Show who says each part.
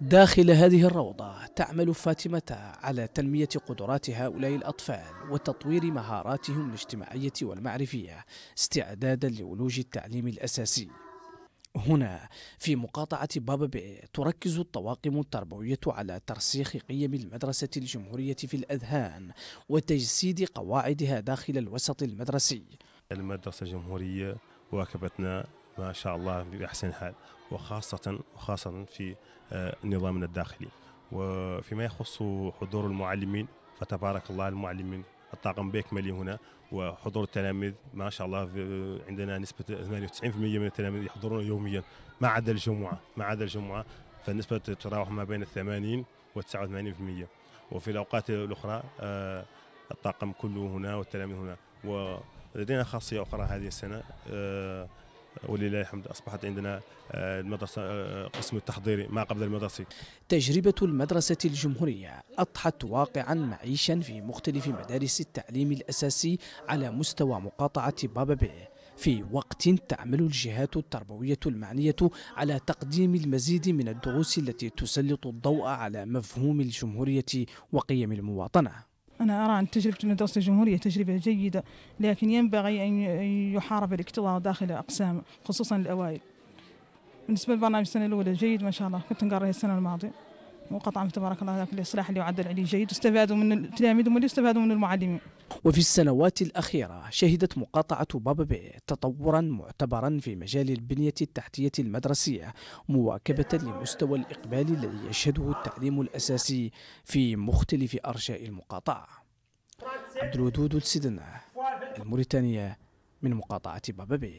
Speaker 1: داخل هذه الروضة تعمل فاتمة على تنمية قدرات هؤلاء الأطفال وتطوير مهاراتهم الاجتماعية والمعرفية استعدادا لولوج التعليم الأساسي هنا في مقاطعة بابا بي تركز الطواقم التربوية على ترسيخ قيم المدرسة الجمهورية في الأذهان
Speaker 2: وتجسيد قواعدها داخل الوسط المدرسي المدرسة الجمهورية واكبتنا ما شاء الله بأحسن حال وخاصة وخاصة في آه، نظامنا الداخلي وفيما يخص حضور المعلمين فتبارك الله المعلمين الطاقم بيكملي هنا وحضور التلاميذ ما شاء الله آه، عندنا نسبة 98% من التلاميذ يحضرون يوميا ما عدا الجمعة ما عدا الجمعة فالنسبة تتراوح ما بين 80 و 89% وفي الأوقات الأخرى آه، الطاقم كله هنا والتلاميذ هنا ولدينا خاصية أخرى هذه السنة ولله الحمد أصبحت عندنا آه، المدرسة آه، قسم التحضيري ما قبل المدرسي
Speaker 1: تجربة المدرسة الجمهورية أضحت واقعا معيشا في مختلف مدارس التعليم الأساسي على مستوى مقاطعة بابا بيه في وقت تعمل الجهات التربوية المعنية على تقديم المزيد من الدروس التي تسلط الضوء على مفهوم الجمهورية وقيم المواطنة
Speaker 3: أنا أرى أن تجربة مدرسة الجمهورية تجربة جيدة لكن ينبغي أن يحارب الاكتظاظ داخل أقسام خصوصا الأوائل بالنسبة للبرنامج السنة الأولى جيد ما شاء الله كنت نقرأ السنة الماضية وقطعا تبارك الله ذاك الإصلاح اللي يعدل عليه جيد واستفادوا من التلاميذ واللي استفادوا من
Speaker 1: المعلمين وفي السنوات الأخيرة شهدت مقاطعة بابا بي تطورا معتبرا في مجال البنية التحتية المدرسية مواكبة لمستوى الإقبال الذي يشهده التعليم الأساسي في مختلف أرجاء المقاطعة عبد الودود السدنة الموريتانية من مقاطعة بابا بي